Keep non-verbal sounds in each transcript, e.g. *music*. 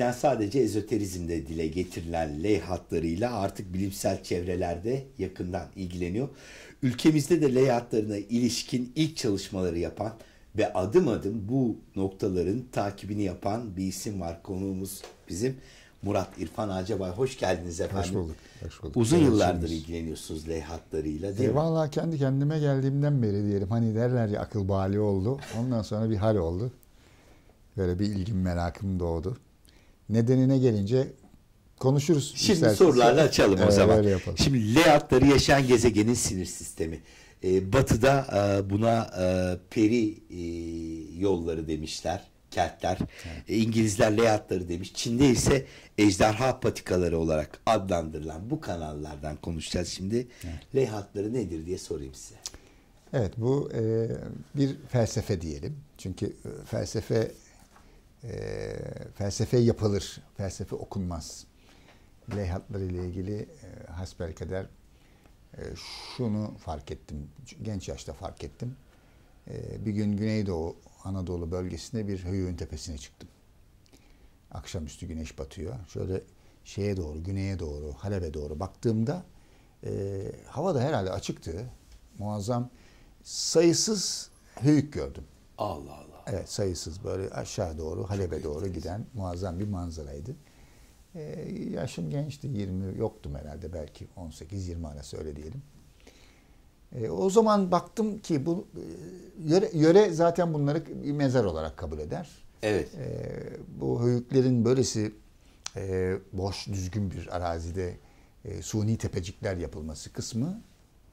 Eskiden sadece ezoterizmde dile getirilen ley leyhatlarıyla artık bilimsel çevrelerde yakından ilgileniyor. Ülkemizde de ley hatlarına ilişkin ilk çalışmaları yapan ve adım adım bu noktaların takibini yapan bir isim var. Konuğumuz bizim Murat İrfan Acabay. Hoş geldiniz efendim. Hoş bulduk. Hoş bulduk. Uzun yıllardır ilgileniyorsunuz leyhatlarıyla değil e, mi? Valla kendi kendime geldiğimden beri diyelim. Hani derler ya akıl bali oldu. Ondan sonra bir hal oldu. Böyle bir ilgim merakım doğdu. Nedenine gelince konuşuruz. Şimdi isterseniz. sorularla açalım o evet, zaman. Öyle yapalım. Şimdi L adları yaşayan gezegenin sinir sistemi. Ee, batı'da e, buna e, peri e, yolları demişler. Keltler. Evet. E, İngilizler L adları demiş. Çin'de ise ejderha patikaları olarak adlandırılan bu kanallardan konuşacağız şimdi. Evet. L hatları nedir diye sorayım size. Evet bu e, bir felsefe diyelim. Çünkü e, felsefe e, felsefe yapılır, felsefe okunmaz. Leyhatlar ile ilgili e, hasbelkader e, şunu fark ettim, genç yaşta fark ettim. E, bir gün Güneydoğu Anadolu bölgesinde bir höyüğün tepesine çıktım. Akşamüstü güneş batıyor. Şöyle şeye doğru, güneye doğru, Halep'e doğru baktığımda e, hava da herhalde açıktı. Muazzam sayısız höyük gördüm. Allah Allah. Evet sayısız böyle aşağı doğru Halep'e doğru giden muazzam bir manzaraydı. Ee, yaşım gençti 20 yoktum herhalde belki 18-20 arası öyle diyelim. E, o zaman baktım ki bu e, yöre, yöre zaten bunları bir mezar olarak kabul eder. Evet. E, bu höyüklerin böylesi e, boş düzgün bir arazide e, suni tepecikler yapılması kısmı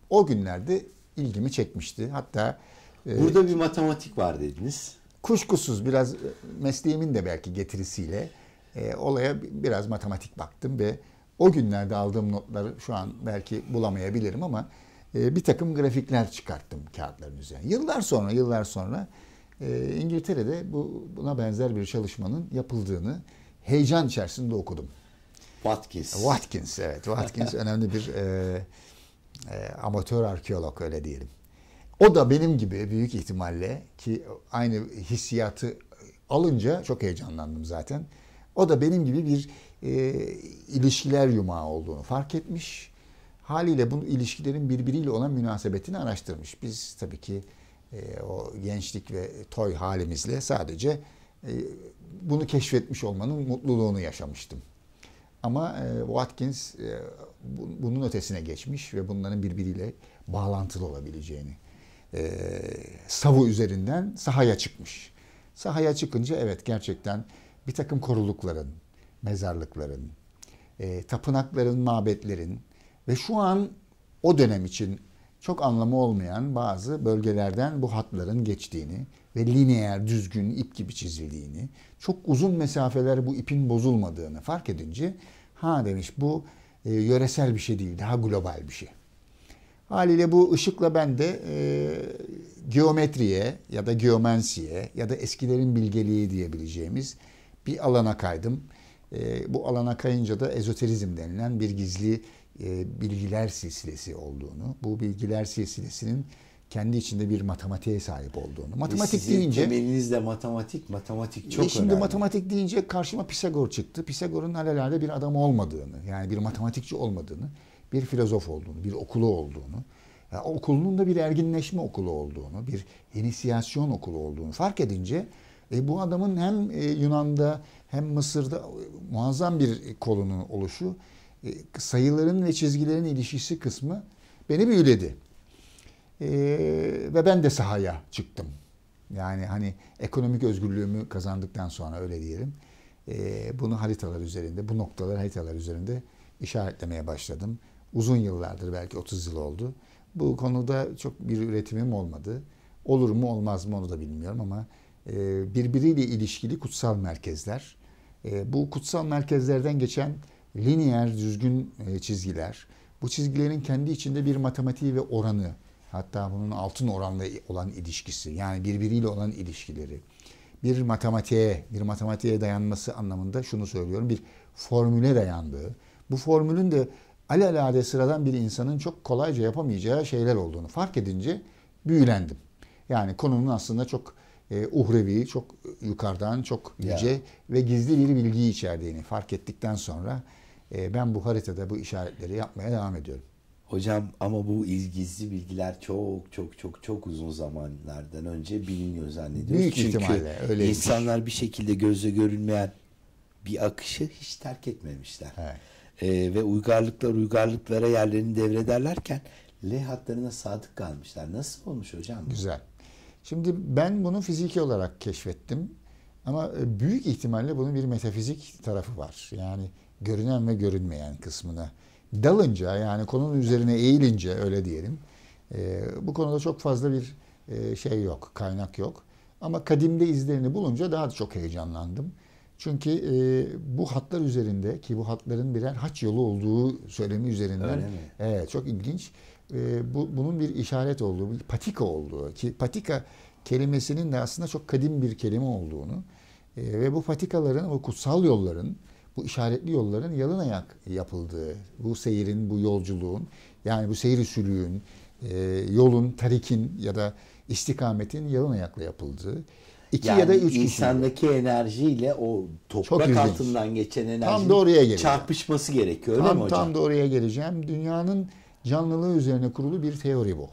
o günlerde ilgimi çekmişti. Hatta e, burada bir matematik var dediniz. Kuşkusuz biraz e, mesleğimin de belki getirisiyle e, olaya biraz matematik baktım ve o günlerde aldığım notları şu an belki bulamayabilirim ama e, bir takım grafikler çıkarttım kağıtların üzerine. Yıllar sonra, yıllar sonra e, İngiltere'de bu buna benzer bir çalışmanın yapıldığını heyecan içerisinde okudum. Watkins. Watkins evet. Watkins *laughs* önemli bir e, e, amatör arkeolog öyle diyelim. O da benim gibi büyük ihtimalle ki aynı hissiyatı alınca çok heyecanlandım zaten. O da benim gibi bir e, ilişkiler yumağı olduğunu fark etmiş. Haliyle bu ilişkilerin birbiriyle olan münasebetini araştırmış. Biz tabii ki e, o gençlik ve toy halimizle sadece e, bunu keşfetmiş olmanın mutluluğunu yaşamıştım. Ama e, Watkins e, bunun ötesine geçmiş ve bunların birbiriyle bağlantılı olabileceğini e, Savu üzerinden sahaya çıkmış. Sahaya çıkınca evet gerçekten bir takım korulukların, mezarlıkların, e, tapınakların, mabetlerin ve şu an o dönem için çok anlamı olmayan bazı bölgelerden bu hatların geçtiğini ve lineer, düzgün, ip gibi çizildiğini, çok uzun mesafeler bu ipin bozulmadığını fark edince ha demiş bu e, yöresel bir şey değil, daha global bir şey. Haliyle bu ışıkla ben de e, geometriye ya da geomensiye ya da eskilerin bilgeliği diyebileceğimiz bir alana kaydım. E, bu alana kayınca da ezoterizm denilen bir gizli e, bilgiler silsilesi olduğunu, bu bilgiler silsilesinin kendi içinde bir matematiğe sahip olduğunu. Matematik sizin deyince temelinizde matematik, matematik çok e şimdi önemli. matematik deyince karşıma Pisagor çıktı. Pisagor'un alelade bir adam olmadığını, yani bir matematikçi olmadığını bir filozof olduğunu, bir okulu olduğunu, yani okulunun da bir erginleşme okulu olduğunu, bir inisiyasyon okulu olduğunu fark edince e, bu adamın hem e, Yunan'da hem Mısır'da e, muazzam bir kolunun oluşu, e, sayıların ve çizgilerin ilişkisi kısmı beni büyüledi. E, ve ben de sahaya çıktım. Yani hani ekonomik özgürlüğümü kazandıktan sonra öyle diyelim. E, bunu haritalar üzerinde, bu noktalar haritalar üzerinde işaretlemeye başladım uzun yıllardır belki 30 yıl oldu. Bu konuda çok bir üretimim olmadı. Olur mu olmaz mı onu da bilmiyorum ama e, birbiriyle ilişkili kutsal merkezler. E, bu kutsal merkezlerden geçen lineer düzgün e, çizgiler. Bu çizgilerin kendi içinde bir matematiği ve oranı. Hatta bunun altın oranla olan ilişkisi yani birbiriyle olan ilişkileri. Bir matematiğe, bir matematiğe dayanması anlamında şunu söylüyorum. Bir formüle dayandığı. Bu formülün de alelade sıradan bir insanın çok kolayca yapamayacağı şeyler olduğunu fark edince büyülendim. Yani konunun aslında çok e, uhrevi, çok yukarıdan, çok yüce yeah. ve gizli bir bilgi içerdiğini fark ettikten sonra e, ben bu haritada bu işaretleri yapmaya devam ediyorum. Hocam ama bu gizli bilgiler çok çok çok çok uzun zamanlardan önce biliniyor zannediyoruz. Büyük Çünkü ihtimalle öyle. insanlar bir şekilde gözle görünmeyen bir akışı hiç terk etmemişler. Evet e, ve uygarlıklar uygarlıklara yerlerini devrederlerken L hatlarına sadık kalmışlar. Nasıl olmuş hocam? Güzel. Şimdi ben bunu fiziki olarak keşfettim. Ama e, büyük ihtimalle bunun bir metafizik tarafı var. Yani görünen ve görünmeyen kısmına dalınca yani konunun üzerine eğilince öyle diyelim. E, bu konuda çok fazla bir e, şey yok, kaynak yok. Ama kadimde izlerini bulunca daha da çok heyecanlandım. Çünkü e, bu hatlar üzerinde ki bu hatların birer haç yolu olduğu söylemi üzerinden. Öyle mi? Evet çok ilginç. E, bu, bunun bir işaret olduğu, bir patika olduğu ki patika kelimesinin de aslında çok kadim bir kelime olduğunu e, ve bu patikaların, o kutsal yolların, bu işaretli yolların yalın ayak yapıldığı, bu seyirin, bu yolculuğun, yani bu seyir sülüğün, e, yolun, tarikin ya da istikametin yalın ayakla yapıldığı İki yani ya da üç kişi. insandaki enerjiyle o toprak altından geçen enerjinin çarpışması gerekiyor öyle tam, mi hocam? Tam da oraya geleceğim. Dünyanın canlılığı üzerine kurulu bir teori bu.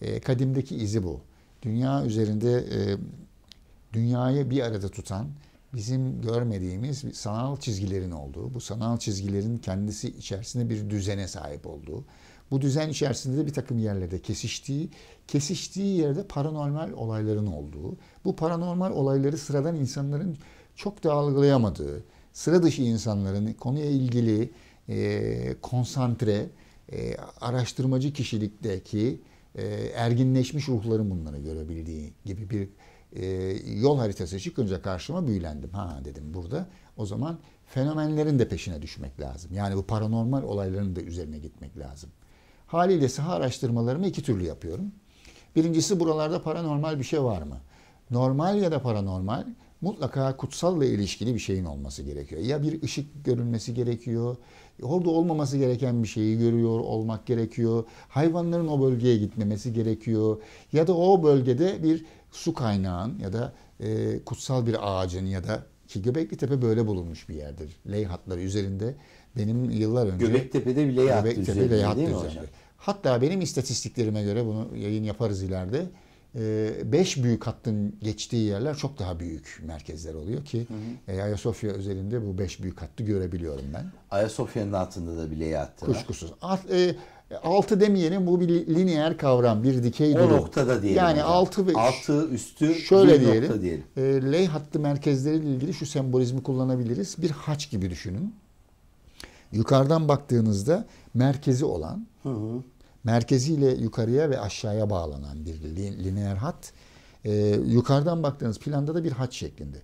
E, kadimdeki izi bu. Dünya üzerinde e, dünyayı bir arada tutan bizim görmediğimiz sanal çizgilerin olduğu, bu sanal çizgilerin kendisi içerisinde bir düzene sahip olduğu, bu düzen içerisinde de bir takım yerlerde kesiştiği, kesiştiği yerde paranormal olayların olduğu, bu paranormal olayları sıradan insanların çok da algılayamadığı, sıra dışı insanların konuya ilgili e, konsantre, e, araştırmacı kişilikteki e, erginleşmiş ruhların bunları görebildiği gibi bir e, yol haritası çıkınca karşıma büyülendim. Ha dedim burada o zaman fenomenlerin de peşine düşmek lazım. Yani bu paranormal olayların da üzerine gitmek lazım. Haliyle saha araştırmalarımı iki türlü yapıyorum. Birincisi buralarda paranormal bir şey var mı? Normal ya da paranormal mutlaka kutsalla ilişkili bir şeyin olması gerekiyor. Ya bir ışık görünmesi gerekiyor, orada olmaması gereken bir şeyi görüyor olmak gerekiyor, hayvanların o bölgeye gitmemesi gerekiyor ya da o bölgede bir su kaynağın ya da e, kutsal bir ağacın ya da ki Göbekli Tepe böyle bulunmuş bir yerdir. Ley hatları üzerinde benim yıllar önce Göbektepe'de bir ley hattı üzerinde. Ley hattı Hocam? Hatta benim istatistiklerime göre bunu yayın yaparız ileride. E, beş büyük hattın geçtiği yerler çok daha büyük merkezler oluyor ki hı hı. E, Ayasofya özelinde bu beş büyük hattı görebiliyorum ben. Ayasofya'nın altında da bileği hattı var. Kuşkusuz. At, e, altı demeyelim bu bir lineer kavram, bir dikey durum. O noktada diyelim. Yani hocam. altı ve altı üstü şöyle bir diyelim, nokta diyelim. E, ley hattı merkezleriyle ilgili şu sembolizmi kullanabiliriz. Bir haç gibi düşünün. Yukarıdan baktığınızda merkezi olan, hı hı. merkeziyle yukarıya ve aşağıya bağlanan bir lineer hat. E, yukarıdan baktığınız planda da bir hat şeklinde.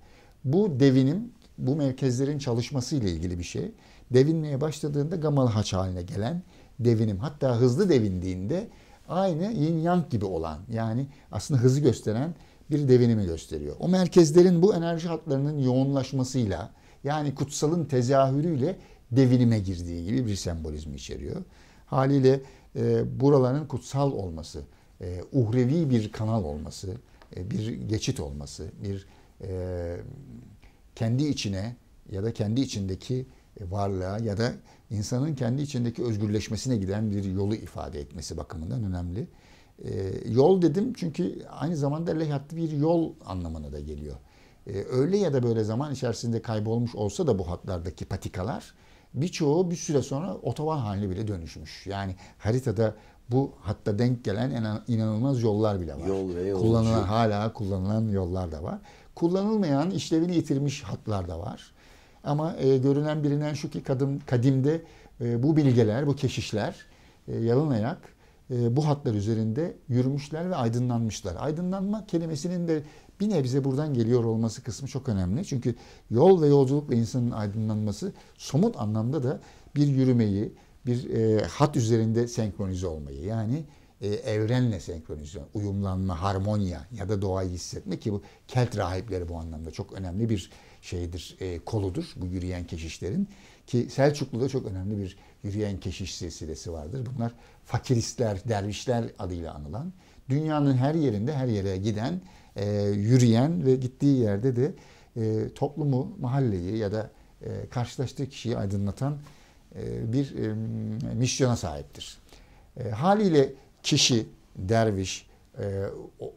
Bu devinim, bu merkezlerin çalışması ile ilgili bir şey. Devinmeye başladığında gamalı haç haline gelen devinim. Hatta hızlı devindiğinde aynı yin yang gibi olan yani aslında hızı gösteren bir devinimi gösteriyor. O merkezlerin bu enerji hatlarının yoğunlaşmasıyla yani kutsalın tezahürüyle devinime girdiği gibi bir sembolizmi içeriyor. Haliyle e, buraların kutsal olması, e, uhrevi bir kanal olması, e, bir geçit olması, bir e, kendi içine ya da kendi içindeki varlığa ya da insanın kendi içindeki özgürleşmesine giden bir yolu ifade etmesi bakımından önemli. E, yol dedim çünkü aynı zamanda lehiyatlı bir yol anlamına da geliyor. E, öyle ya da böyle zaman içerisinde kaybolmuş olsa da bu hatlardaki patikalar birçoğu bir süre sonra otoban haline bile dönüşmüş. Yani haritada bu hatta denk gelen inanılmaz yollar bile var. Yol ve yol. Kullanılan, hala kullanılan yollar da var. Kullanılmayan, işlevini yitirmiş hatlar da var. Ama e, görünen bilinen şu ki kadım, kadimde e, bu bilgeler, bu keşişler e, yalınayak e, bu hatlar üzerinde yürümüşler ve aydınlanmışlar. Aydınlanma kelimesinin de bir nebze buradan geliyor olması kısmı çok önemli. Çünkü yol ve yolculukla insanın aydınlanması somut anlamda da bir yürümeyi, bir e, hat üzerinde senkronize olmayı yani e, evrenle senkronize, uyumlanma, harmonya ya da doğayı hissetme ki bu kelt rahipleri bu anlamda çok önemli bir şeydir, e, koludur bu yürüyen keşişlerin. Ki Selçuklu'da çok önemli bir yürüyen keşiş silsilesi vardır. Bunlar fakiristler, dervişler adıyla anılan dünyanın her yerinde her yere giden, e, yürüyen ve gittiği yerde de e, toplumu, mahalleyi ya da e, karşılaştığı kişiyi aydınlatan e, bir e, misyona sahiptir. E, haliyle kişi, derviş, e,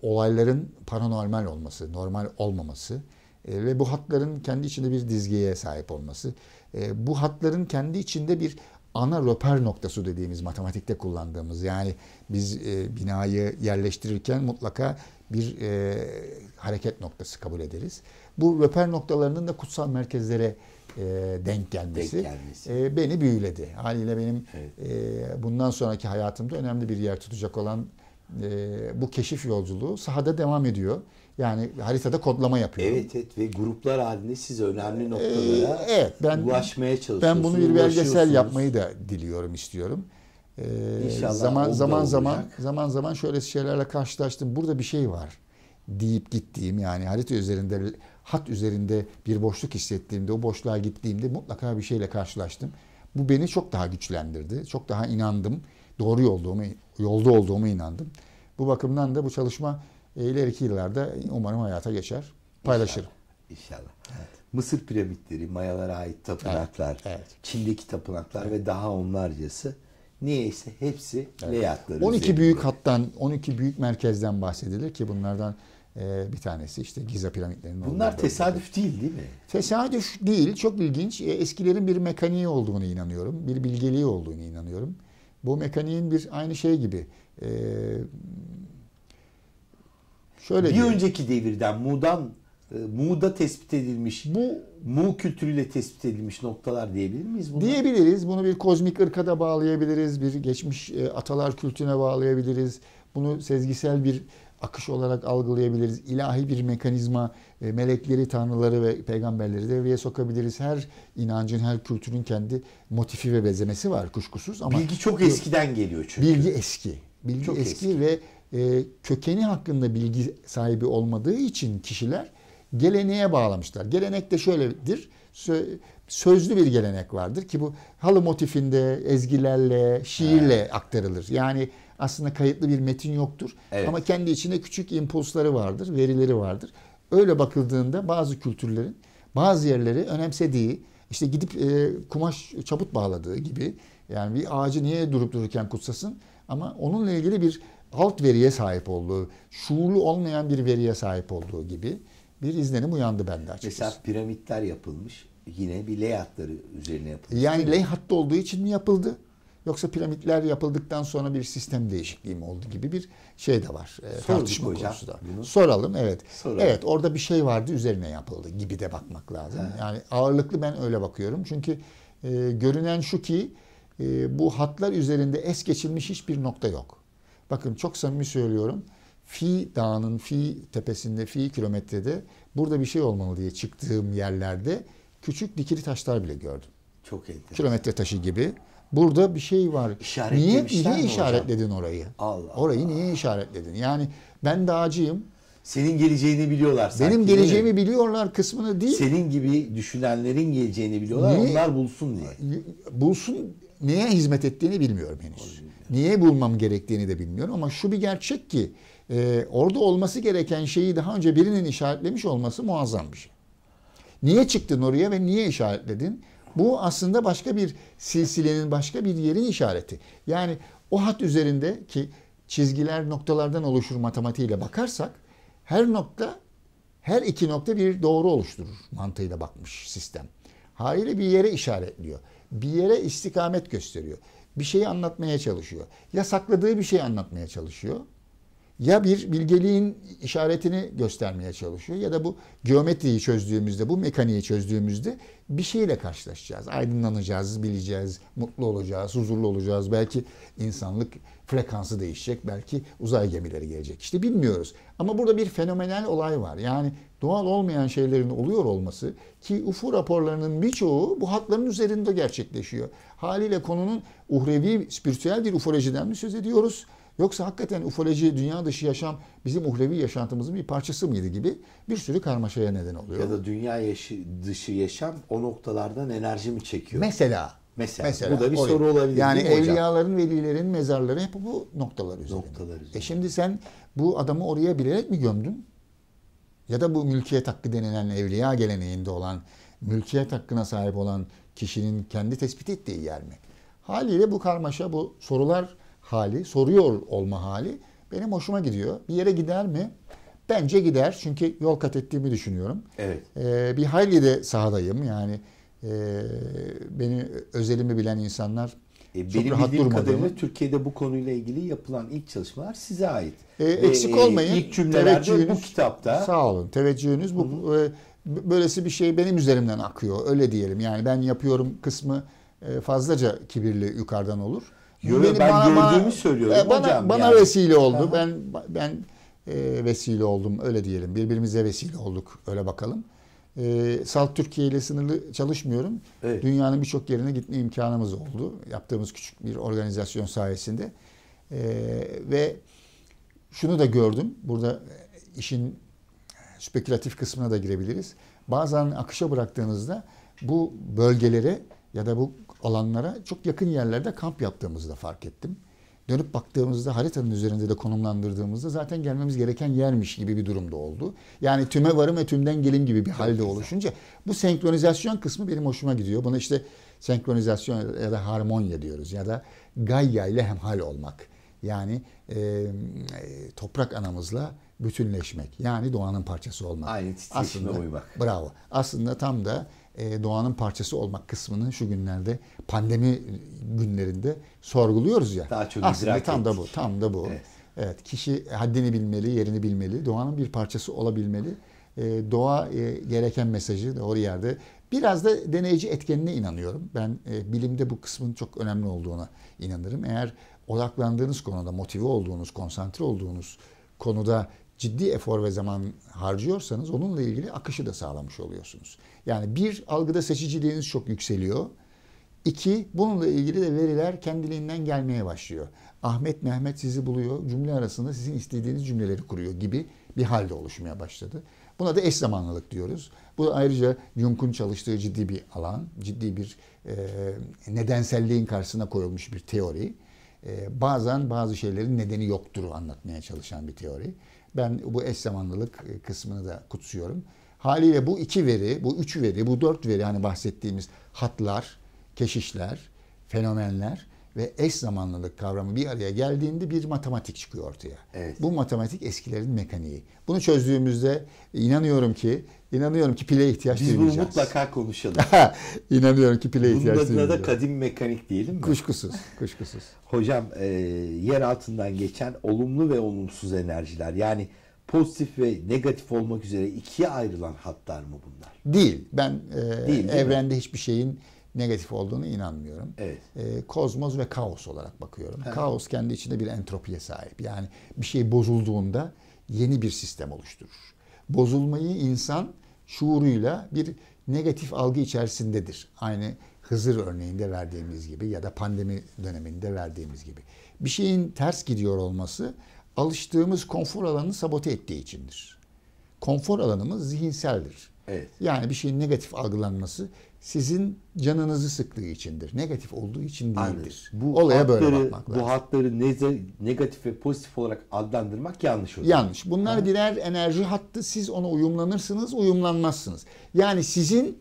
olayların paranormal olması, normal olmaması e, ve bu hatların kendi içinde bir dizgeye sahip olması, e, bu hatların kendi içinde bir ana röper noktası dediğimiz matematikte kullandığımız yani biz e, binayı yerleştirirken mutlaka bir e, hareket noktası kabul ederiz. Bu röper noktalarının da kutsal merkezlere e, denk gelmesi, denk gelmesi. E, beni büyüledi. Haliyle benim evet. e, bundan sonraki hayatımda önemli bir yer tutacak olan e, bu keşif yolculuğu sahada devam ediyor. Yani haritada kodlama yapıyorum. Evet evet ve gruplar halinde siz önemli ee, noktalara ee, evet, ben, ulaşmaya çalışıyorsunuz. Ben bunu bir belgesel yapmayı da diliyorum, istiyorum. Ee, İnşallah zaman zaman zaman zaman zaman şöyle şeylerle karşılaştım. Burada bir şey var deyip gittiğim yani harita üzerinde hat üzerinde bir boşluk hissettiğimde o boşluğa gittiğimde mutlaka bir şeyle karşılaştım. Bu beni çok daha güçlendirdi. Çok daha inandım. Doğru yolda olduğumu, yolda olduğumu inandım. Bu bakımdan da bu çalışma e, ileriki yıllarda umarım hayata geçer. Paylaşırım. İnşallah. İnşallah. Evet. Mısır piramitleri, Mayalara ait tapınaklar, evet, evet. Çin'deki tapınaklar evet. ve daha onlarcası niyeyse hepsi evet. leyatları. 12 üzerinde. büyük hattan, 12 büyük merkezden bahsedilir ki bunlardan e, bir tanesi işte Giza piramitlerinin. Bunlar tesadüf bölümde. değil değil mi? Tesadüf değil. Çok ilginç. E, eskilerin bir mekaniği olduğunu inanıyorum. Bir bilgeliği olduğunu inanıyorum. Bu mekaniğin bir aynı şey gibi. E, Şöyle bir diyelim. önceki devirden Mu'dan e, Mu'da tespit edilmiş bu Mu kültürüyle tespit edilmiş noktalar diyebilir miyiz? Buna? Diyebiliriz. Bunu bir kozmik ırkada bağlayabiliriz. Bir geçmiş e, atalar kültüne bağlayabiliriz. Bunu sezgisel bir akış olarak algılayabiliriz. İlahi bir mekanizma, e, melekleri, tanrıları ve peygamberleri devreye sokabiliriz. Her inancın, her kültürün kendi motifi ve bezemesi var kuşkusuz ama bilgi çok eskiden geliyor çünkü. Bilgi eski. Bilgi çok eski, eski ve e, kökeni hakkında bilgi sahibi olmadığı için kişiler geleneğe bağlamışlar. Gelenek de şöyledir. Sözlü bir gelenek vardır ki bu halı motifinde ezgilerle, şiirle evet. aktarılır. Yani aslında kayıtlı bir metin yoktur evet. ama kendi içinde küçük impulsları vardır, verileri vardır. Öyle bakıldığında bazı kültürlerin bazı yerleri önemsediği, işte gidip e, kumaş çaput bağladığı gibi yani bir ağacı niye durup dururken kutsasın ama onunla ilgili bir alt veriye sahip olduğu, şuurlu olmayan bir veriye sahip olduğu gibi bir izlenim uyandı bende açıkçası. Mesela piramitler yapılmış. Yine bir hatları üzerine yapılmış. Yani ley leyhatta olduğu için mi yapıldı? Yoksa piramitler yapıldıktan sonra bir sistem değişikliği mi oldu gibi bir şey de var. E, tartışma hocam, konusu da. Bunu. Soralım evet. Soralım. Evet orada bir şey vardı üzerine yapıldı gibi de bakmak lazım. Ha. Yani ağırlıklı ben öyle bakıyorum. Çünkü e, görünen şu ki e, bu hatlar üzerinde es geçilmiş hiçbir nokta yok. Bakın çok samimi söylüyorum. Fi dağının fi tepesinde, fi kilometrede burada bir şey olmalı diye çıktığım yerlerde küçük dikili taşlar bile gördüm. Çok enteresan. Kilometre taşı gibi. Burada bir şey var. Niye, niye işaretledin hocam? orayı? Allah orayı Allah. niye işaretledin? Yani ben dağcıyım. Senin geleceğini biliyorlar. Sanki, Benim geleceğimi biliyorlar kısmını değil. Senin gibi düşünenlerin geleceğini biliyorlar. Niye? Onlar bulsun diye. Bulsun neye hizmet ettiğini bilmiyorum henüz niye bulmam gerektiğini de bilmiyorum. Ama şu bir gerçek ki e, orada olması gereken şeyi daha önce birinin işaretlemiş olması muazzam bir şey. Niye çıktın oraya ve niye işaretledin? Bu aslında başka bir silsilenin, başka bir yerin işareti. Yani o hat üzerindeki çizgiler noktalardan oluşur matematiğiyle bakarsak her nokta, her iki nokta bir doğru oluşturur mantığıyla bakmış sistem. Haliyle bir yere işaretliyor. Bir yere istikamet gösteriyor bir şeyi anlatmaya çalışıyor. Ya sakladığı bir şeyi anlatmaya çalışıyor. Ya bir bilgeliğin işaretini göstermeye çalışıyor ya da bu geometriyi çözdüğümüzde, bu mekaniği çözdüğümüzde bir şeyle karşılaşacağız. Aydınlanacağız, bileceğiz, mutlu olacağız, huzurlu olacağız. Belki insanlık frekansı değişecek. Belki uzay gemileri gelecek. İşte bilmiyoruz. Ama burada bir fenomenal olay var. Yani doğal olmayan şeylerin oluyor olması ki UFO raporlarının birçoğu bu hatların üzerinde gerçekleşiyor. Haliyle konunun uhrevi, spiritüel bir ufolojiden mi söz ediyoruz? Yoksa hakikaten ufoloji, dünya dışı yaşam bizim uhrevi yaşantımızın bir parçası mıydı gibi bir sürü karmaşaya neden oluyor. Ya da dünya yaşı, dışı yaşam o noktalardan enerji mi çekiyor? Mesela Mesela, Mesela bu da bir oraya. soru olabilir. Yani evliyaların, hocam? velilerin mezarları hep bu noktalar üzerinde. Noktalar üzerinde. E şimdi sen bu adamı oraya bilerek mi gömdün? Ya da bu mülkiyet hakkı denilen evliya geleneğinde olan, mülkiyet hakkına sahip olan kişinin kendi tespit ettiği yer mi? Haliyle bu karmaşa, bu sorular hali, soruyor olma hali benim hoşuma gidiyor. Bir yere gider mi? Bence gider çünkü yol kat ettiğimi düşünüyorum. Evet. Ee, bir hayli de sahadayım yani e, beni özelimi bilen insanlar e, benim rahat bildiğim kadarıyla Türkiye'de bu konuyla ilgili yapılan ilk çalışmalar size ait. E, eksik e, e olmayın. İlk cümlelerde bu kitapta. Sağ olun. Teveccühünüz bu. Hı. E, böylesi bir şey benim üzerimden akıyor. Öyle diyelim. Yani ben yapıyorum kısmı e, fazlaca kibirli yukarıdan olur. Yo, ben bana, gördüğümü söylüyorum e, bana, hocam. Bana yani. vesile oldu. Aha. Ben ben e, vesile oldum. Öyle diyelim. Birbirimize vesile olduk. Öyle bakalım e, ee, Salt Türkiye ile sınırlı çalışmıyorum. Evet. Dünyanın birçok yerine gitme imkanımız oldu. Yaptığımız küçük bir organizasyon sayesinde. E, ve şunu da gördüm. Burada işin spekülatif kısmına da girebiliriz. Bazen akışa bıraktığınızda bu bölgelere ya da bu alanlara çok yakın yerlerde kamp yaptığımızı da fark ettim dönüp baktığımızda haritanın üzerinde de konumlandırdığımızda zaten gelmemiz gereken yermiş gibi bir durumda oldu. Yani tüme varım ve tümden gelim gibi bir halde oluşunca bu senkronizasyon kısmı benim hoşuma gidiyor. Buna işte senkronizasyon ya da harmonya diyoruz ya da Gaia ile hemhal olmak. Yani e, toprak anamızla bütünleşmek. Yani doğanın parçası olmak. Aynı titreşimde uymak. Bravo. Aslında tam da e, doğanın parçası olmak kısmını şu günlerde pandemi günlerinde sorguluyoruz ya. Daha çok Aslında tam ettik. da bu. Tam da bu. Evet. evet. Kişi haddini bilmeli, yerini bilmeli, doğanın bir parçası olabilmeli. E, doğa e, gereken mesajı doğru yerde. Biraz da deneyici etkenine inanıyorum. Ben bilimde bu kısmın çok önemli olduğuna inanırım. Eğer odaklandığınız konuda, motive olduğunuz, konsantre olduğunuz konuda ciddi efor ve zaman harcıyorsanız onunla ilgili akışı da sağlamış oluyorsunuz. Yani bir, algıda seçiciliğiniz çok yükseliyor. İki, bununla ilgili de veriler kendiliğinden gelmeye başlıyor. Ahmet Mehmet sizi buluyor, cümle arasında sizin istediğiniz cümleleri kuruyor gibi bir halde oluşmaya başladı. Buna da eş zamanlılık diyoruz. Bu ayrıca Jung'un çalıştığı ciddi bir alan, ciddi bir e, nedenselliğin karşısına koyulmuş bir teori. E, bazen bazı şeylerin nedeni yoktur anlatmaya çalışan bir teori. Ben bu eş zamanlılık e, kısmını da kutsuyorum. Haliyle bu iki veri, bu üç veri, bu dört veri hani bahsettiğimiz hatlar, keşişler, fenomenler ve eş zamanlılık kavramı bir araya geldiğinde bir matematik çıkıyor ortaya. Evet. Bu matematik eskilerin mekaniği. Bunu çözdüğümüzde inanıyorum ki inanıyorum ki pile ihtiyaç Biz duymayacağız. Biz bunu mutlaka konuşalım. *laughs* İnanıyorum ki pile ihtiyaç duymayacağız. Bunun da kadim mekanik diyelim mi? Kuşkusuz, kuşkusuz. *laughs* Hocam e, yer altından geçen olumlu ve olumsuz enerjiler yani pozitif ve negatif olmak üzere ikiye ayrılan hatlar mı bunlar? Değil. Ben e, değil, değil evrende mi? hiçbir şeyin negatif olduğunu inanmıyorum. Evet. E, kozmos ve kaos olarak bakıyorum. Evet. Kaos kendi içinde bir entropiye sahip. Yani bir şey bozulduğunda yeni bir sistem oluşturur. Bozulmayı insan şuuruyla bir negatif algı içerisindedir. Aynı Hızır örneğinde verdiğimiz gibi ya da pandemi döneminde verdiğimiz gibi. Bir şeyin ters gidiyor olması alıştığımız konfor alanını sabote ettiği içindir. Konfor alanımız zihinseldir. Evet. Yani bir şeyin negatif algılanması sizin canınızı sıktığı içindir. Negatif olduğu için değildir. Bu Olaya hatları, böyle bakmak lazım. Bu hatları neze, negatif ve pozitif olarak adlandırmak yanlış olur. Yanlış. Bunlar Aynen. birer enerji hattı. Siz ona uyumlanırsınız, uyumlanmazsınız. Yani sizin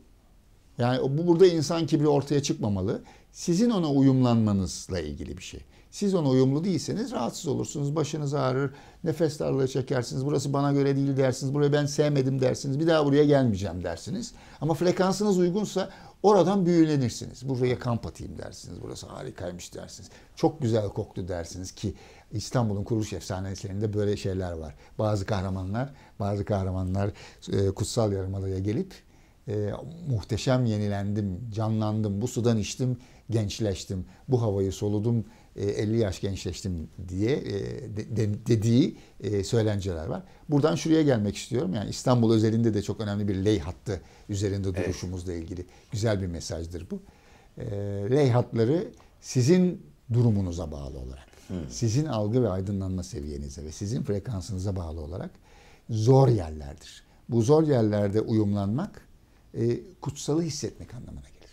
yani bu burada insan kibri ortaya çıkmamalı. Sizin ona uyumlanmanızla ilgili bir şey. Siz ona uyumlu değilseniz rahatsız olursunuz. Başınız ağrır, nefes darlığı çekersiniz. Burası bana göre değil dersiniz. Burayı ben sevmedim dersiniz. Bir daha buraya gelmeyeceğim dersiniz. Ama frekansınız uygunsa oradan büyülenirsiniz. Buraya kamp atayım dersiniz. Burası harikaymış dersiniz. Çok güzel koktu dersiniz ki İstanbul'un kuruluş efsanelerinde böyle şeyler var. Bazı kahramanlar, bazı kahramanlar e, kutsal yarımadaya gelip e, muhteşem yenilendim, canlandım, bu sudan içtim, gençleştim, bu havayı soludum, 50 e, yaş gençleştim diye e, dediği e, söylenceler var. Buradan şuraya gelmek istiyorum. Yani İstanbul özelinde de çok önemli bir ley hattı üzerinde duruşumuzla ilgili güzel bir mesajdır bu. Ley hatları sizin durumunuza bağlı olarak, hmm. sizin algı ve aydınlanma seviyenize ve sizin frekansınıza bağlı olarak zor yerlerdir. Bu zor yerlerde uyumlanmak kutsalı hissetmek anlamına gelir.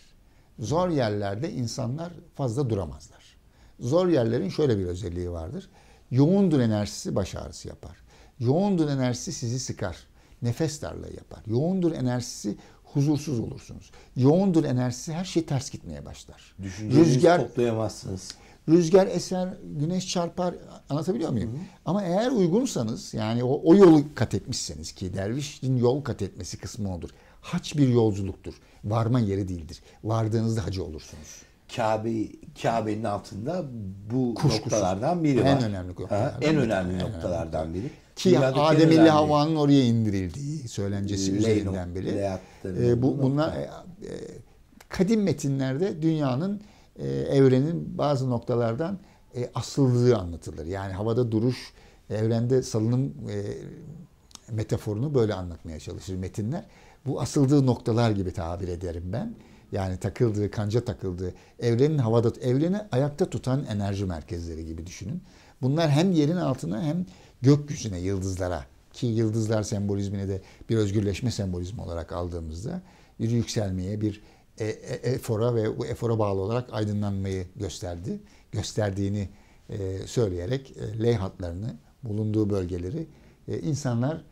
Zor yerlerde insanlar fazla duramazlar Zor yerlerin şöyle bir özelliği vardır. Yoğundur enerjisi baş ağrısı yapar. Yoğundur enerjisi sizi sıkar. Nefes darlığı yapar. Yoğundur enerjisi huzursuz olursunuz. Yoğundur enerjisi her şey ters gitmeye başlar. Rüzgar toplayamazsınız. Rüzgar eser, güneş çarpar. Anlatabiliyor muyum? Hı hı. Ama eğer uygunsanız yani o, o yolu kat etmişseniz ki dervişin yol kat etmesi kısmı odur. Haç bir yolculuktur. Varma yeri değildir. Vardığınızda hacı olursunuz. Kabe Kabe'nin altında bu Kuşkusuz. noktalardan biri var. en var. Önemli ha, en önemli en noktalardan önemli. biri. Ki Adem'in Havva'nın oraya indirildiği söylencesi Leyno, üzerinden bile. Ee, e, bu bunlar e, e, kadim metinlerde dünyanın e, evrenin bazı noktalardan e, asıldığı anlatılır. Yani havada duruş, evrende salınım e, metaforunu böyle anlatmaya çalışır metinler. Bu asıldığı noktalar gibi tabir ederim ben yani takıldığı, kanca takıldığı, evrenin havada, evreni ayakta tutan enerji merkezleri gibi düşünün. Bunlar hem yerin altına hem gökyüzüne, yıldızlara ki yıldızlar sembolizmini de bir özgürleşme sembolizmi olarak aldığımızda bir yükselmeye, bir e, e, efora ve bu efora bağlı olarak aydınlanmayı gösterdi. Gösterdiğini e, söyleyerek ley hatlarını bulunduğu bölgeleri insanlar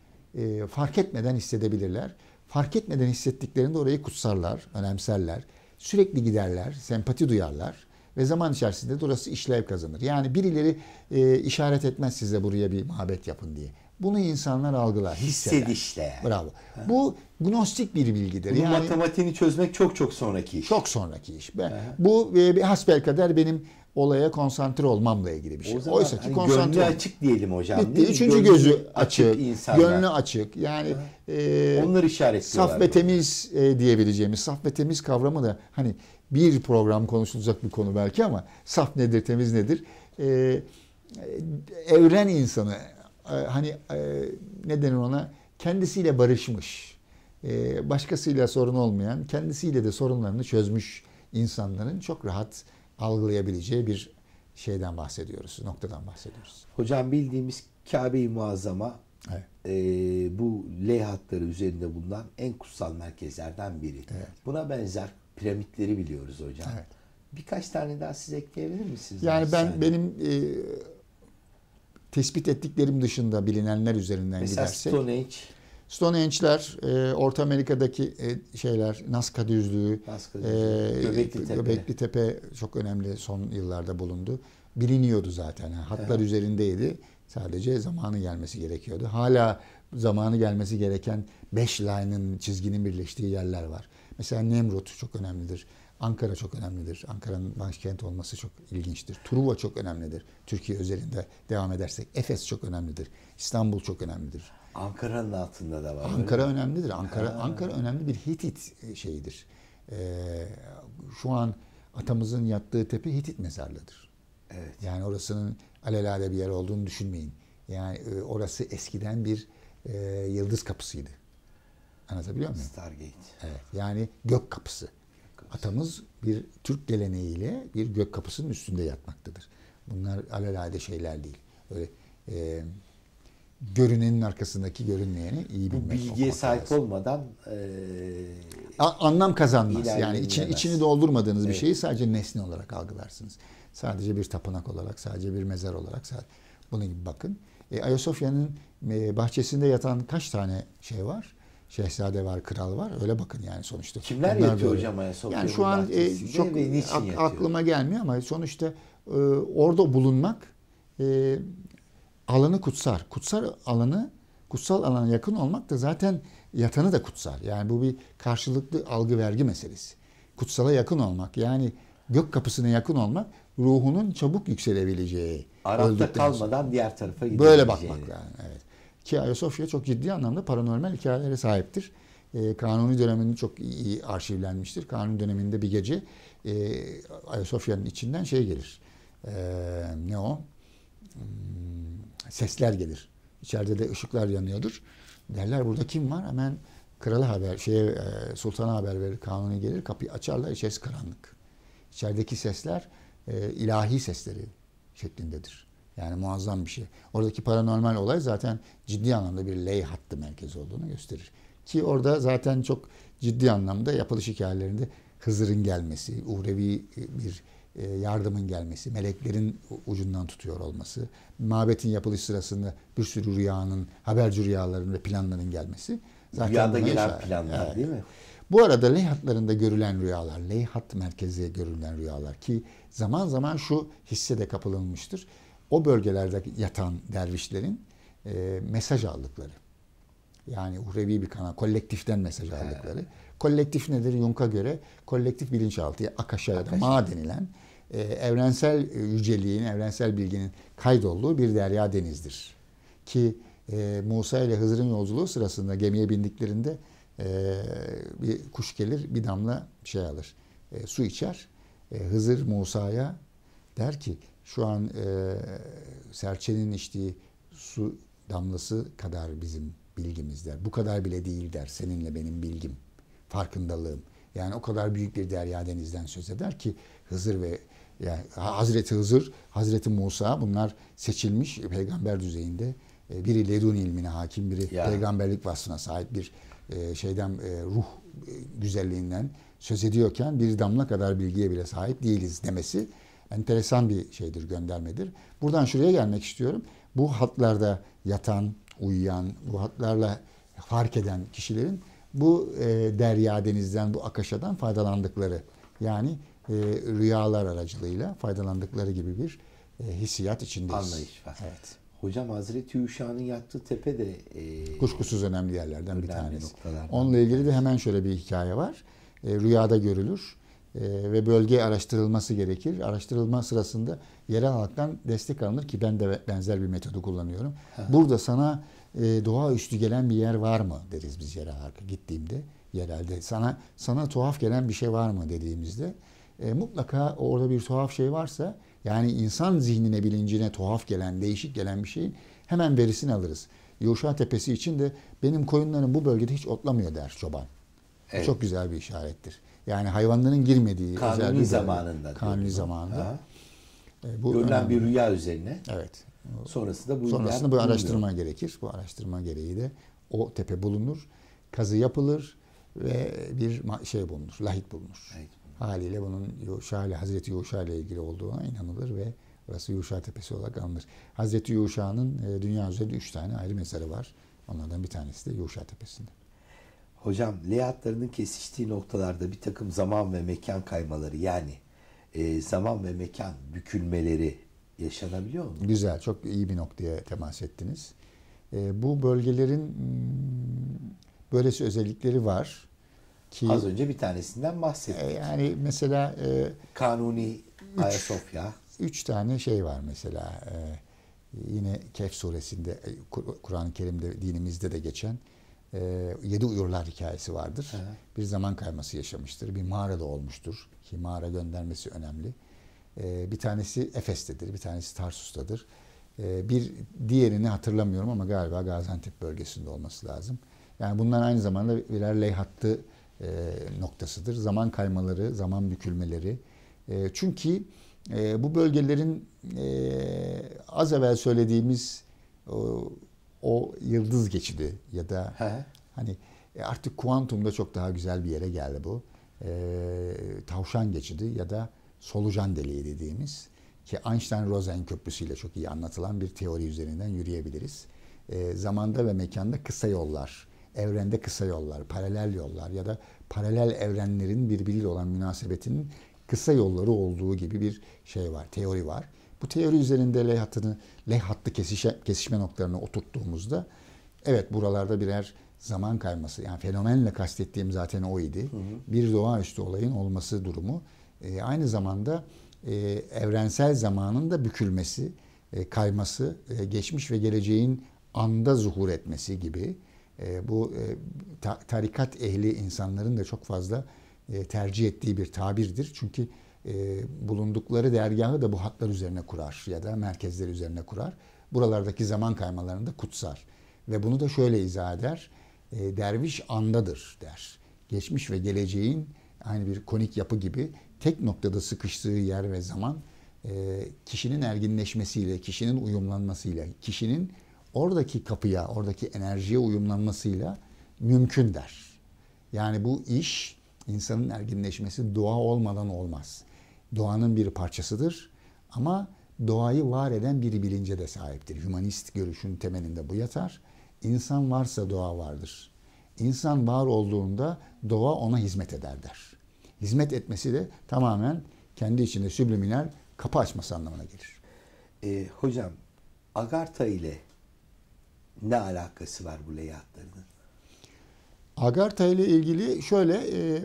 fark etmeden hissedebilirler fark etmeden hissettiklerinde orayı kutsarlar, önemserler. Sürekli giderler, sempati duyarlar ve zaman içerisinde de orası işlev kazanır. Yani birileri e, işaret etmez size buraya bir mabet yapın diye. Bunu insanlar algılar, hisseder. Hissedişle Bravo. Ha. Bu gnostik bir bilgidir. Bunun yani, matematiğini çözmek çok çok sonraki iş. Çok sonraki iş. ha. bu e, bir hasbelkader benim olaya konsantre olmamla ilgili bir şey. O zaman, Oysa ki hani konsantre gönlü açık diyelim hocam. Bitti. Değil mi? Üçüncü gönlü gözü açık, açık insanlar. gönlü açık. Yani e, onlar işaretliyorlar. Saf ve temiz e, diyebileceğimiz saf ve temiz kavramı da hani bir program konuşulacak bir konu belki ama saf nedir, temiz nedir? E, evren insanı e, hani e, ne denir ona? Kendisiyle barışmış. E, başkasıyla sorun olmayan, kendisiyle de sorunlarını çözmüş insanların çok rahat algılayabileceği bir şeyden bahsediyoruz, noktadan bahsediyoruz. Hocam bildiğimiz Kabe-i Muazzama evet. e, bu leyhatları üzerinde bulunan en kutsal merkezlerden biri. Evet. Buna benzer piramitleri biliyoruz hocam. Evet. Birkaç tane daha siz ekleyebilir misiniz? Yani ben saniye? benim e, tespit ettiklerim dışında bilinenler üzerinden Mesela gidersek. Mesela Stone Stonehenge'ler, e, Orta Amerika'daki e, şeyler, Nazca Düzlüğü, Nazca e, Düzlüğü. E, Göbekli, Tepe. Göbekli Tepe çok önemli son yıllarda bulundu. Biliniyordu zaten. Yani hatlar evet. üzerindeydi. Sadece zamanı gelmesi gerekiyordu. Hala zamanı gelmesi gereken beş line'ın çizginin birleştiği yerler var. Mesela Nemrut çok önemlidir. Ankara çok önemlidir. Ankara'nın başkent olması çok ilginçtir. Truva çok önemlidir. Türkiye özelinde devam edersek Efes çok önemlidir. İstanbul çok önemlidir. Ankara'nın altında da var. Ankara öyle. önemlidir. Ankara ha. Ankara önemli bir Hitit e, şeyidir. Ee, şu an atamızın yattığı tepe Hitit mezarlığıdır. Evet. Yani orasının alelade bir yer olduğunu düşünmeyin. Yani e, orası eskiden bir e, yıldız kapısıydı. Anlatabiliyor muyum? Stargate. Evet. Yani gök kapısı. gök kapısı. Atamız bir Türk geleneğiyle bir gök kapısının üstünde yatmaktadır. Bunlar alelade şeyler değil. Öyle e, görünenin arkasındaki görünmeyeni iyi bilmek. Bu bilgiye sahip lazım. olmadan e, anlam kazanmaz. Yani için, içini doldurmadığınız evet. bir şeyi sadece nesne olarak algılarsınız. Sadece bir tapınak olarak, sadece bir mezar olarak. Sadece... Bunun gibi bakın. E, Ayasofya'nın e, bahçesinde yatan kaç tane şey var? Şehzade var, kral var. Öyle bakın yani sonuçta. Kimler Bunlar yatıyor böyle. hocam Ayasofya'nın Yani şu an e, çok ak- yatıyor? aklıma gelmiyor ama sonuçta e, orada bulunmak e, alanı kutsar. Kutsar alanı, kutsal alana yakın olmak da zaten yatanı da kutsar. Yani bu bir karşılıklı algı vergi meselesi. Kutsala yakın olmak yani gök kapısına yakın olmak ruhunun çabuk yükselebileceği. Arap'ta kalmadan diğer tarafa gidebileceği. Böyle bakmak lazım. Evet. Ki Ayasofya çok ciddi anlamda paranormal hikayelere sahiptir. E, kanuni döneminde çok iyi arşivlenmiştir. Kanuni döneminde bir gece e, Ayasofya'nın içinden şey gelir. E, ne o? Hmm, sesler gelir. İçeride de ışıklar yanıyordur. Derler burada kim var? Hemen krala haber, şeye e, sultana haber verir, kanuni gelir, kapıyı açarlar, içerisi karanlık. İçerideki sesler e, ilahi sesleri şeklindedir. Yani muazzam bir şey. Oradaki paranormal olay zaten ciddi anlamda bir ley hattı merkezi olduğunu gösterir. Ki orada zaten çok ciddi anlamda yapılış hikayelerinde Hızır'ın gelmesi, uhrevi e, bir e, yardımın gelmesi, meleklerin ucundan tutuyor olması, mabetin yapılış sırasında bir sürü rüyanın, haberci rüyaların ve planların gelmesi. Zaten Rüyada gelen işaret. planlar evet. değil mi? Bu arada leyhatlarında görülen rüyalar, leyhat merkezi görülen rüyalar ki zaman zaman şu hisse de kapılınmıştır. O bölgelerde yatan dervişlerin e, mesaj aldıkları. Yani uhrevi bir kanal, kolektiften mesaj aldıkları. He. Kolektif nedir? Jung'a göre kolektif bilinçaltı, akaşa ya da ma denilen e, evrensel e, yüceliğin, evrensel bilginin kaydolduğu bir derya denizdir. Ki e, Musa ile Hızır'ın yolculuğu sırasında gemiye bindiklerinde e, bir kuş gelir bir damla şey alır. E, su içer. E, Hızır Musa'ya der ki şu an e, serçenin içtiği su damlası kadar bizim bilgimiz der. Bu kadar bile değil der. Seninle benim bilgim, farkındalığım. Yani o kadar büyük bir derya denizden söz eder ki Hızır ve yani Hazreti Hızır, Hazreti Musa bunlar seçilmiş peygamber düzeyinde. E, biri ledun ilmine hakim, biri ya. peygamberlik vasfına sahip bir e, şeyden e, ruh güzelliğinden söz ediyorken bir damla kadar bilgiye bile sahip değiliz demesi enteresan bir şeydir, göndermedir. Buradan şuraya gelmek istiyorum. Bu hatlarda yatan, uyuyan, bu hatlarla fark eden kişilerin bu derya denizden, bu akaşadan faydalandıkları. Yani e, rüyalar aracılığıyla faydalandıkları gibi bir e, hissiyat içindeyiz. Anlayış var. Evet. Hocam Hazreti Hüşa'nın yattığı tepe de e, kuşkusuz önemli yerlerden önemli bir tanesi. Onunla ilgili de hemen şöyle bir hikaye var. E, rüyada görülür e, ve bölge araştırılması gerekir. Araştırılma sırasında yerel halktan destek alınır ki ben de benzer bir metodu kullanıyorum. Burada sana e, doğaüstü gelen bir yer var mı deriz biz yerel halka gittiğimde yerelde. Sana sana tuhaf gelen bir şey var mı dediğimizde e, mutlaka orada bir tuhaf şey varsa yani insan zihnine, bilincine tuhaf gelen, değişik gelen bir şeyin hemen verisini alırız. Yuşa Tepesi için de benim koyunlarım bu bölgede hiç otlamıyor der çoban. Evet. Çok güzel bir işarettir. Yani hayvanların girmediği kanuni özel bir zamanında. Kanuni zamanında. E, bu Görülen önemli. bir rüya üzerine. Evet. Sonrasında bu Sonrasında bu araştırma bulunuyor. gerekir. Bu araştırma gereği de o tepe bulunur, kazı yapılır ve bir şey bulunur, lahit bulunur. Evet haliyle bunun Yuşa ile Hazreti Yuşa ile ilgili olduğuna inanılır ve burası Yuşa Tepesi olarak anılır. Hazreti Yuşa'nın e, dünya üzerinde üç tane ayrı mezarı var. Onlardan bir tanesi de Yuşa Tepesi'nde. Hocam leyatlarının kesiştiği noktalarda bir takım zaman ve mekan kaymaları yani e, zaman ve mekan bükülmeleri yaşanabiliyor mu? Güzel, çok iyi bir noktaya temas ettiniz. E, bu bölgelerin hmm, böylesi özellikleri var. Ki, Az önce bir tanesinden bahsettik. E, yani mesela... E, Kanuni üç, Ayasofya. Üç tane şey var mesela. E, yine Kehf suresinde, e, Kur'an-ı Kerim'de, dinimizde de geçen e, yedi uyurlar hikayesi vardır. Evet. Bir zaman kayması yaşamıştır. Bir mağara da olmuştur. Ki mağara göndermesi önemli. E, bir tanesi Efes'tedir. Bir tanesi Tarsus'tadır. E, bir diğerini hatırlamıyorum ama galiba Gaziantep bölgesinde olması lazım. Yani bunlar aynı zamanda birer leyhattı. hattı e, noktasıdır. Zaman kaymaları, zaman bükülmeleri. E, çünkü e, bu bölgelerin e, az evvel söylediğimiz o, o yıldız geçidi ya da He. hani e, artık kuantumda çok daha güzel bir yere geldi bu. E, tavşan geçidi ya da solucan deliği dediğimiz ki Einstein-Rosen köprüsüyle çok iyi anlatılan bir teori üzerinden yürüyebiliriz. E, zamanda ve mekanda kısa yollar evrende kısa yollar, paralel yollar ya da paralel evrenlerin birbiriyle olan münasebetinin kısa yolları olduğu gibi bir şey var, teori var. Bu teori üzerinde ley hattını, ley hattı kesişe, kesişme noktalarına oturttuğumuzda evet buralarda birer zaman kayması yani fenomenle kastettiğim zaten o idi. Hı hı. Bir doğaüstü olayın olması durumu e, aynı zamanda e, evrensel zamanın da bükülmesi, e, kayması, e, geçmiş ve geleceğin anda zuhur etmesi gibi e, bu e, ta, tarikat ehli insanların da çok fazla e, tercih ettiği bir tabirdir. Çünkü e, bulundukları dergahı da bu hatlar üzerine kurar ya da merkezler üzerine kurar. Buralardaki zaman kaymalarını da kutsar. Ve bunu da şöyle izah eder. E, derviş andadır der. Geçmiş ve geleceğin aynı bir konik yapı gibi tek noktada sıkıştığı yer ve zaman e, kişinin erginleşmesiyle, kişinin uyumlanmasıyla, kişinin oradaki kapıya, oradaki enerjiye uyumlanmasıyla mümkün der. Yani bu iş insanın erginleşmesi doğa olmadan olmaz. Doğanın bir parçasıdır ama doğayı var eden bir bilince de sahiptir. Humanist görüşün temelinde bu yatar. İnsan varsa doğa vardır. İnsan var olduğunda doğa ona hizmet eder der. Hizmet etmesi de tamamen kendi içinde sübliminal kapı açması anlamına gelir. E, hocam Agarta ile ne alakası var bu layoutlarının? Agarta ile ilgili şöyle e,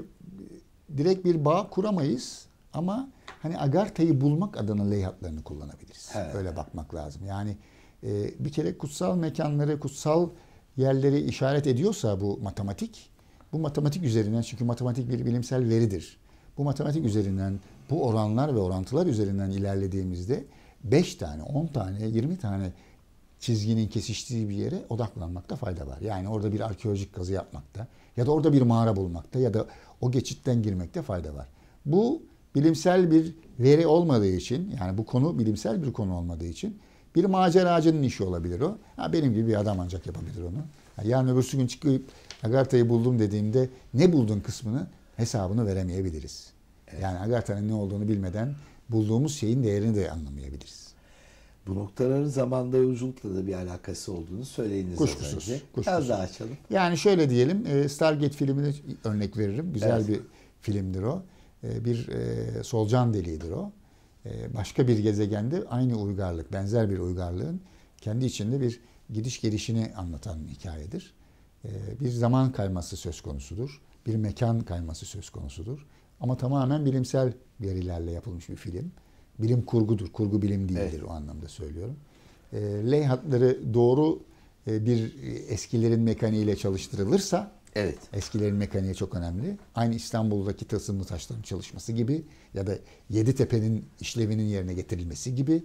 direkt bir bağ kuramayız ama hani Agarta'yı bulmak adına layoutlarını kullanabiliriz. Evet. Öyle bakmak lazım. Yani e, bir kere kutsal mekanları, kutsal yerleri işaret ediyorsa bu matematik, bu matematik üzerinden çünkü matematik bir bilimsel veridir. Bu matematik üzerinden, bu oranlar ve orantılar üzerinden ilerlediğimizde 5 tane, 10 tane, 20 tane çizginin kesiştiği bir yere odaklanmakta fayda var. Yani orada bir arkeolojik kazı yapmakta ya da orada bir mağara bulmakta ya da o geçitten girmekte fayda var. Bu bilimsel bir veri olmadığı için yani bu konu bilimsel bir konu olmadığı için bir maceracının işi olabilir o. Ha, benim gibi bir adam ancak yapabilir onu. Ha, yarın öbürsü gün çıkıp Agartha'yı buldum dediğimde ne buldun kısmını hesabını veremeyebiliriz. Evet. Yani Agartha'nın ne olduğunu bilmeden bulduğumuz şeyin değerini de anlamayabiliriz. Bu noktaların zamanda yolculukla da bir alakası olduğunu söyleyiniz. Kuşkusuz. Önce. kuşkusuz. Biraz daha açalım. Yani şöyle diyelim e, Stargate filmini örnek veririm. Güzel evet. bir filmdir o. E, bir e, solcan deliğidir o. Başka bir gezegende aynı uygarlık, benzer bir uygarlığın kendi içinde bir gidiş gelişini anlatan hikayedir. Bir zaman kayması söz konusudur. Bir mekan kayması söz konusudur. Ama tamamen bilimsel verilerle yapılmış bir film bilim kurgudur. Kurgu bilim değildir evet. o anlamda söylüyorum. E, ee, Leyhatları doğru e, bir eskilerin mekaniğiyle çalıştırılırsa Evet. Eskilerin mekaniği çok önemli. Aynı İstanbul'daki tılsımlı taşların çalışması gibi ya da Yeditepe'nin işlevinin yerine getirilmesi gibi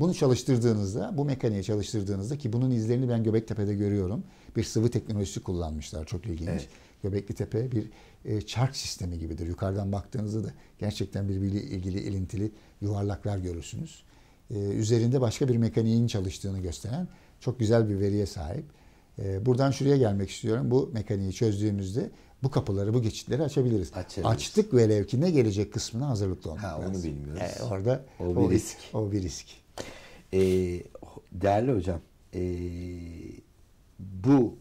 bunu çalıştırdığınızda, bu mekaniği çalıştırdığınızda ki bunun izlerini ben Göbektepe'de görüyorum. Bir sıvı teknolojisi kullanmışlar. Çok ilginç. Evet. Göbekli Tepe bir e, çark sistemi gibidir. Yukarıdan baktığınızda da gerçekten birbiriyle ilgili ilintili yuvarlaklar görürsünüz. E, üzerinde başka bir mekaniğin çalıştığını gösteren çok güzel bir veriye sahip. E, buradan şuraya gelmek istiyorum. Bu mekaniği çözdüğümüzde bu kapıları, bu geçitleri açabiliriz. Açabiliriz. Açtık ve ki ne gelecek kısmına hazırlıklı olmak ha, lazım. Onu bilmiyoruz. E, orada o bir o risk. O bir risk. E, değerli hocam, e, bu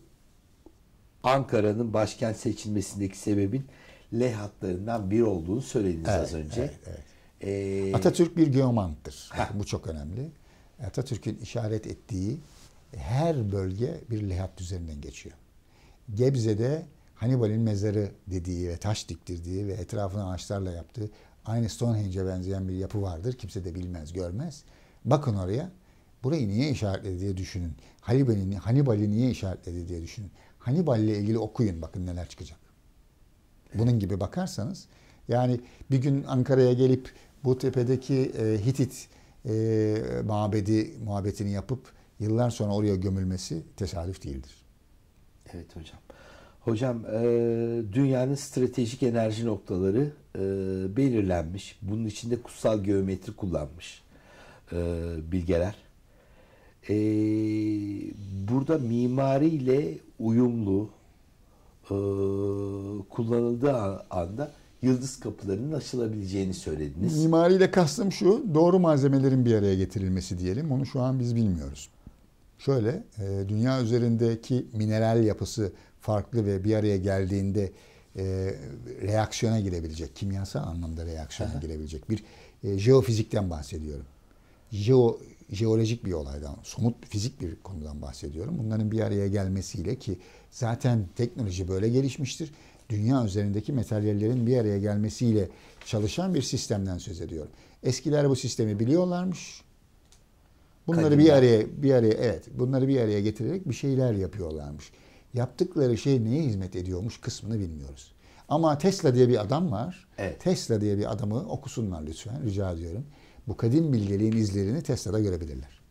Ankara'nın başkent seçilmesindeki sebebin leh hatlarından biri olduğunu söylediniz evet, az önce. Evet, evet. E, Atatürk bir geomanttır. Bu çok önemli. Atatürk'ün işaret ettiği her bölge bir lehat üzerinden geçiyor. Gebze'de Hannibal'in mezarı dediği ve taş diktirdiği ve etrafını ağaçlarla yaptığı aynı Stonehenge'e benzeyen bir yapı vardır. Kimse de bilmez, görmez. Bakın oraya. Burayı niye işaretledi diye düşünün. Hannibal'i Hannibal niye işaretledi diye düşünün. Hannibal ile ilgili okuyun bakın neler çıkacak. Bunun gibi bakarsanız yani bir gün Ankara'ya gelip bu tepedeki e, Hitit e, mabedi muhabbetini yapıp yıllar sonra oraya gömülmesi tesadüf değildir. Evet hocam. Hocam e, dünyanın stratejik enerji noktaları e, belirlenmiş. Bunun içinde kutsal geometri kullanmış e, bilgeler. E, burada mimariyle uyumlu e, kullanıldığı anda yıldız kapılarının açılabileceğini söylediniz. Mimariyle kastım şu, doğru malzemelerin bir araya getirilmesi diyelim. Onu şu an biz bilmiyoruz. Şöyle, e, dünya üzerindeki mineral yapısı farklı ve bir araya geldiğinde e, reaksiyona girebilecek, kimyasal anlamda reaksiyona Aha. girebilecek bir e, jeofizikten bahsediyorum. Jeo jeolojik bir olaydan, somut fizik bir konudan bahsediyorum. Bunların bir araya gelmesiyle ki zaten teknoloji böyle gelişmiştir dünya üzerindeki materyallerin bir araya gelmesiyle çalışan bir sistemden söz ediyorum. Eskiler bu sistemi biliyorlarmış. Bunları Kadimler. bir araya bir araya evet, bunları bir araya getirerek bir şeyler yapıyorlarmış. Yaptıkları şey neye hizmet ediyormuş kısmını bilmiyoruz. Ama Tesla diye bir adam var. Evet. Tesla diye bir adamı okusunlar lütfen rica ediyorum. Bu kadim bilgeliğin izlerini Tesla'da görebilirler.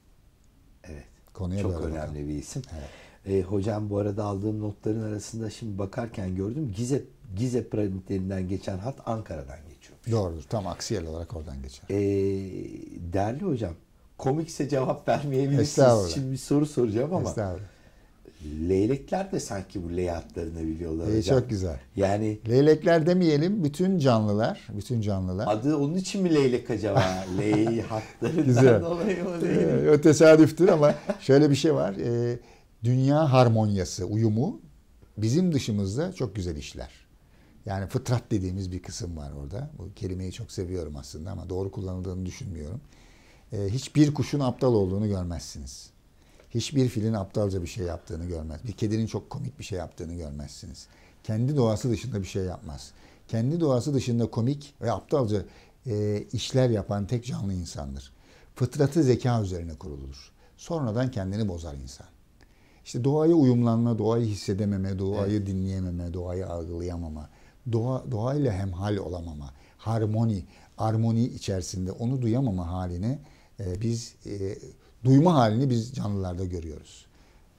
Evet. Konuya Çok önemli bakalım. bir isim. Evet. E, hocam bu arada aldığım notların arasında şimdi bakarken gördüm Gize Gize piramitlerinden geçen hat Ankara'dan geçiyor. Doğrudur. Tam aksiyel olarak oradan geçer. E, değerli hocam komikse cevap vermeyebilirsiniz. Şimdi bir soru soracağım ama. Leylekler de sanki bu leyatlarını biliyorlar e, hocam. Çok güzel. Yani leylekler demeyelim bütün canlılar, bütün canlılar. Adı onun için mi leylek acaba? *laughs* Ley güzel. dolayı mı e, leylek? o tesadüftür ama şöyle bir şey var. Ee, dünya harmonyası, uyumu bizim dışımızda çok güzel işler. Yani fıtrat dediğimiz bir kısım var orada. Bu kelimeyi çok seviyorum aslında ama doğru kullanıldığını düşünmüyorum. E, hiçbir kuşun aptal olduğunu görmezsiniz. Hiçbir filin aptalca bir şey yaptığını görmez. Bir kedinin çok komik bir şey yaptığını görmezsiniz. Kendi doğası dışında bir şey yapmaz. Kendi doğası dışında komik ve aptalca e, işler yapan tek canlı insandır. Fıtratı zeka üzerine kuruludur. Sonradan kendini bozar insan. İşte doğaya uyumlanma, doğayı hissedememe, doğayı evet. dinleyememe, doğayı algılayamama, doğa, doğayla hemhal olamama, harmoni, armoni içerisinde onu duyamama halini, e, biz e, duyma halini biz canlılarda görüyoruz.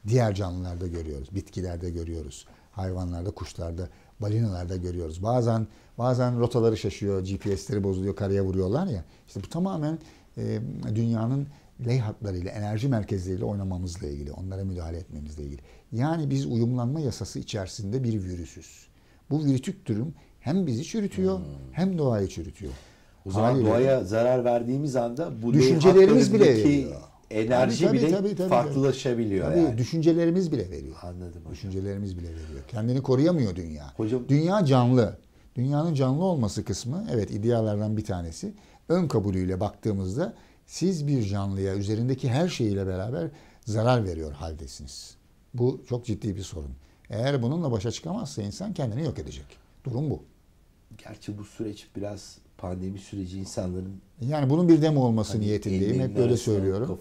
Diğer canlılarda görüyoruz, bitkilerde görüyoruz, hayvanlarda, kuşlarda, balinalarda görüyoruz. Bazen bazen rotaları şaşıyor, GPS'leri bozuluyor, karaya vuruyorlar ya. İşte bu tamamen e, dünyanın ley hatlarıyla, enerji merkezleriyle oynamamızla ilgili, onlara müdahale etmemizle ilgili. Yani biz uyumlanma yasası içerisinde bir virüsüz. Bu virütük durum hem bizi çürütüyor hmm. hem doğayı çürütüyor. O zaman Haliyle, doğaya zarar verdiğimiz anda bu düşüncelerimiz bile enerji tabii, tabii, bile tabii, tabii, farklılaşabiliyor. Tabii, yani. Düşüncelerimiz bile veriyor. Anladım. Hocam. Düşüncelerimiz bile veriyor. Kendini koruyamıyor dünya. Hocam, dünya canlı. Dünyanın canlı olması kısmı evet idealardan bir tanesi. Ön kabulüyle baktığımızda siz bir canlıya üzerindeki her şeyiyle beraber zarar veriyor haldesiniz. Bu çok ciddi bir sorun. Eğer bununla başa çıkamazsa insan kendini yok edecek. Durum bu. Gerçi bu süreç biraz pandemi süreci insanların yani bunun bir demo olması hani niyetindeyim. Hep böyle söylüyorum.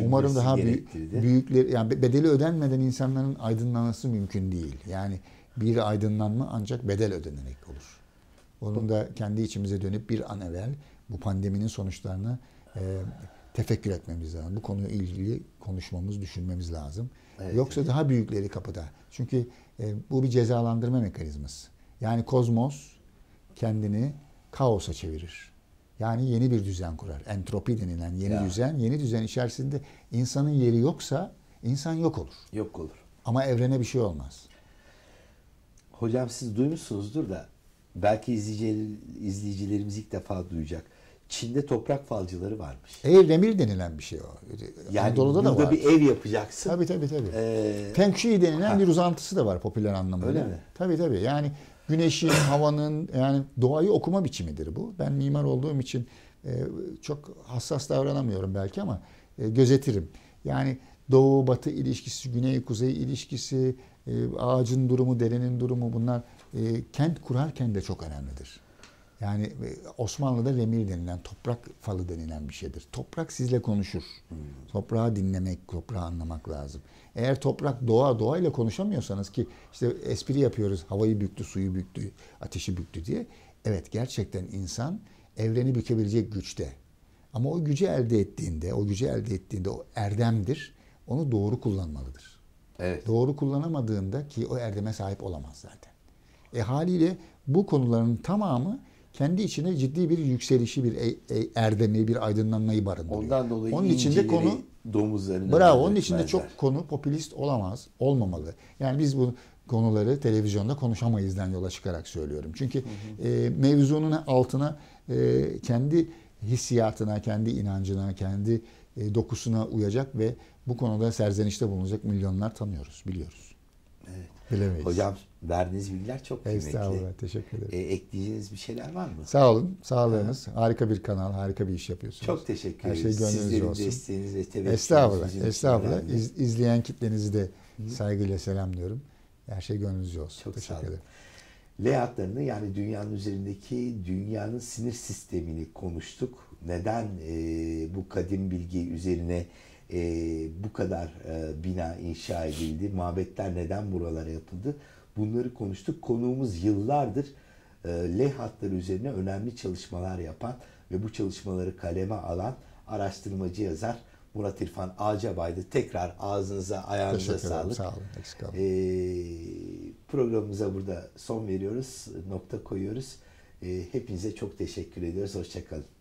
Umarım daha büyükler yani bedeli ödenmeden insanların aydınlanması mümkün değil. Yani bir aydınlanma ancak bedel ödenerek olur. Onun da kendi içimize dönüp bir an evvel bu pandeminin sonuçlarına e, tefekkür etmemiz lazım. Bu konuya ilgili konuşmamız, düşünmemiz lazım. Evet. Yoksa daha büyükleri kapıda. Çünkü e, bu bir cezalandırma mekanizması. Yani kozmos kendini kaosa çevirir. Yani yeni bir düzen kurar. Entropi denilen yeni ya. düzen. Yeni düzen içerisinde insanın yeri yoksa insan yok olur. Yok olur. Ama evrene bir şey olmaz. Hocam siz duymuşsunuzdur da belki izleyicilerimiz ilk defa duyacak. Çin'de toprak falcıları varmış. Ev demir denilen bir şey o. Yani Anadolu'da da var. bir ev yapacaksın. Tabii tabii tabii. Ee, Shui denilen ha. bir uzantısı da var popüler anlamda. Öyle mi? Tabii tabii. Yani güneşin, *laughs* havanın yani doğayı okuma biçimidir bu. Ben mimar olduğum için e, çok hassas davranamıyorum belki ama e, gözetirim. Yani doğu batı ilişkisi, güney kuzey ilişkisi, e, ağacın durumu, derenin durumu bunlar e, kent kurarken de çok önemlidir. Yani e, Osmanlı'da lemir denilen, toprak falı denilen bir şeydir. Toprak sizle konuşur. Hmm. Toprağı dinlemek, toprağı anlamak lazım. Eğer toprak doğa, doğayla konuşamıyorsanız ki işte espri yapıyoruz. Havayı büktü, suyu büktü, ateşi büktü diye. Evet gerçekten insan evreni bükebilecek güçte. Ama o gücü elde ettiğinde, o gücü elde ettiğinde o erdemdir. Onu doğru kullanmalıdır. Evet. Doğru kullanamadığında ki o erdeme sahip olamaz zaten. E haliyle bu konuların tamamı kendi içinde ciddi bir yükselişi, bir e- e- erdemi, bir aydınlanmayı barındırıyor. Ondan dolayı onun içinde konu domuzlarını Bravo. Onun içinde çok konu popülist olamaz, olmamalı. Yani biz bu konuları televizyonda konuşamayızdan yola çıkarak söylüyorum. Çünkü hı hı. E, mevzunun altına e, kendi hissiyatına, kendi inancına, kendi e, dokusuna uyacak ve bu konuda serzenişte bulunacak milyonlar tanıyoruz, biliyoruz. Evet. Bilemeyiz. Hocam verdiğiniz bilgiler çok kıymetli. Estağfurullah, teşekkür ederim. E, ekleyeceğiniz bir şeyler var mı? Sağ olun, sağlığınız. Ha. Harika bir kanal, harika bir iş yapıyorsunuz. Çok teşekkür ederim. Her şey gönlünüzce Sizlerin desteğiniz ve teveccühünüz. Estağfurullah, estağfurullah. İz, izleyen kitlenizi de Hı. saygıyla selamlıyorum. Her şey gönlünüzce olsun. Çok teşekkür olun. Layoutlarını yani dünyanın üzerindeki dünyanın sinir sistemini konuştuk. Neden e, bu kadim bilgi üzerine e, bu kadar e, bina inşa edildi? Mabetler neden buralara yapıldı? Bunları konuştuk. Konuğumuz yıllardır e, leh hatları üzerine önemli çalışmalar yapan ve bu çalışmaları kaleme alan araştırmacı yazar Murat İrfan Ağcabay'dı. Tekrar ağzınıza, ayağınıza sağlık. Sağ olun. Eksik olun. Ee, programımıza burada son veriyoruz. Nokta koyuyoruz. Ee, hepinize çok teşekkür ediyoruz. Hoşçakalın.